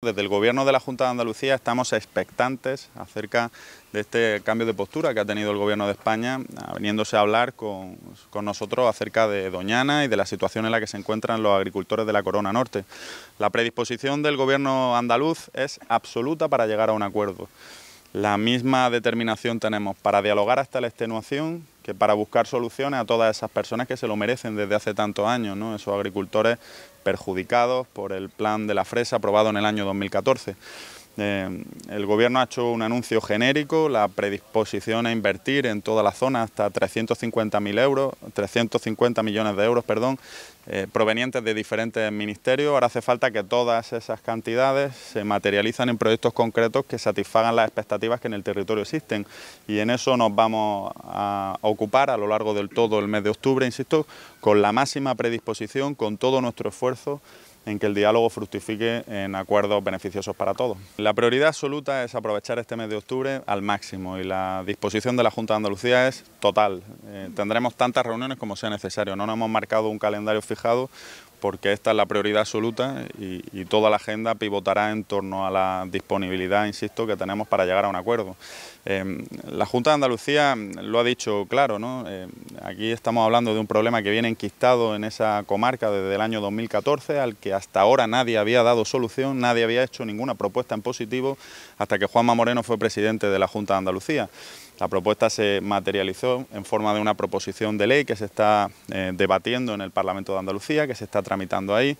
Desde el Gobierno de la Junta de Andalucía estamos expectantes acerca de este cambio de postura que ha tenido el Gobierno de España, veniéndose a hablar con, con, nosotros acerca de Doñana y de la situación en la que se encuentran los agricultores de la Corona Norte. La predisposición del Gobierno andaluz es absoluta para llegar a un acuerdo. La misma determinación tenemos para dialogar hasta la extenuación que para buscar soluciones a todas esas personas que se lo merecen desde hace tantos años, ¿no? esos agricultores perjudicados por el plan de la fresa aprobado en el año 2014. Em, el Gobierno ha hecho un anuncio genérico, la predisposición a invertir en toda la zona hasta 350.000 euros, 350 millones de euros, perdón, eh, provenientes de diferentes ministerios. Ahora hace falta que todas esas cantidades se materializan en proyectos concretos que satisfagan las expectativas que en el territorio existen. Y en eso nos vamos a ocupar a lo largo del todo el mes de octubre, insisto, con la máxima predisposición, con todo nuestro esfuerzo en que el diálogo fructifique en acuerdos beneficiosos para todos. La prioridad absoluta es aprovechar este mes de octubre al máximo y la disposición de la Junta de Andalucía es total. Eh, tendremos tantas reuniones como sea necesario, no nos hemos marcado un calendario fijado porque esta es la prioridad absoluta y, toda la agenda pivotará en torno a la disponibilidad, insisto, que tenemos para llegar a un acuerdo. Eh, la Junta de Andalucía lo ha dicho claro, ¿no? Eh, aquí estamos hablando de un problema que viene enquistado en esa comarca desde el año 2014, al que hasta ahora nadie había dado solución, nadie había hecho ninguna propuesta en positivo, hasta que Juanma Moreno fue presidente de la Junta de Andalucía. La propuesta se materializó en forma de una proposición de ley que se está eh, debatiendo en el Parlamento de Andalucía, que se está tramitando ahí.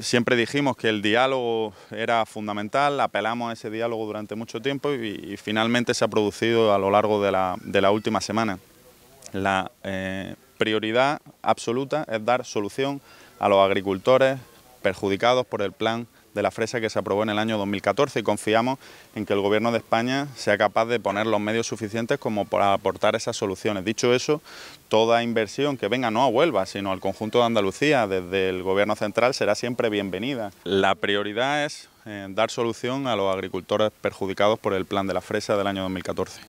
siempre dijimos que el diálogo era fundamental, apelamos a ese diálogo durante mucho tiempo y, finalmente se ha producido a lo largo de la, última semana. La eh, prioridad absoluta es dar solución a los agricultores perjudicados por el plan de la fresa que se aprobó en el año 2014 y confiamos en que el Gobierno de España sea capaz de poner los medios suficientes como para aportar esas soluciones. Dicho eso, toda inversión que venga no a Huelva, sino al conjunto de Andalucía desde el Gobierno central será siempre bienvenida. La prioridad es eh, dar solución a los agricultores perjudicados por el plan de la fresa del año 2014.